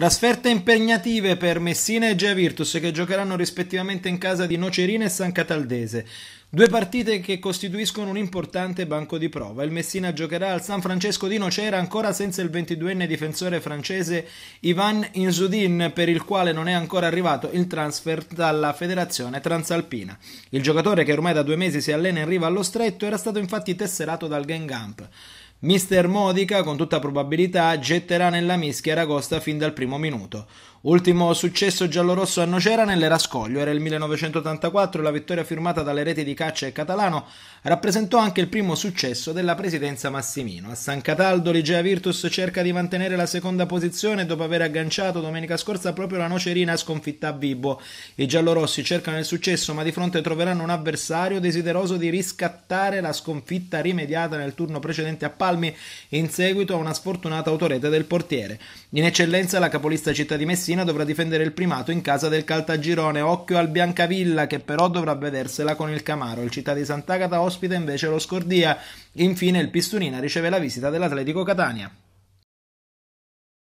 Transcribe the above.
Trasferte impegnative per Messina e Gia Virtus che giocheranno rispettivamente in casa di Nocerina e San Cataldese. Due partite che costituiscono un importante banco di prova. Il Messina giocherà al San Francesco di Nocera ancora senza il 22enne difensore francese Ivan Insudin per il quale non è ancora arrivato il transfer dalla federazione transalpina. Il giocatore che ormai da due mesi si allena in riva allo stretto era stato infatti tesserato dal Gengamp. Mister Modica con tutta probabilità getterà nella mischia Costa fin dal primo minuto. Ultimo successo giallorosso a Nocera nell'era scoglio, era il 1984 e la vittoria firmata dalle reti di Caccia e Catalano rappresentò anche il primo successo della presidenza Massimino. A San Cataldo l'Igea Virtus cerca di mantenere la seconda posizione dopo aver agganciato domenica scorsa proprio la Nocerina sconfitta a Vibo. I giallorossi cercano il successo ma di fronte troveranno un avversario desideroso di riscattare la sconfitta rimediata nel turno precedente a Parma Palmi in seguito a una sfortunata autorete del portiere. In eccellenza la capolista città di Messina dovrà difendere il primato in casa del Caltagirone, occhio al Biancavilla che però dovrà vedersela con il Camaro, il città di Sant'Agata ospita invece lo Scordia, infine il Pistunina riceve la visita dell'Atletico Catania.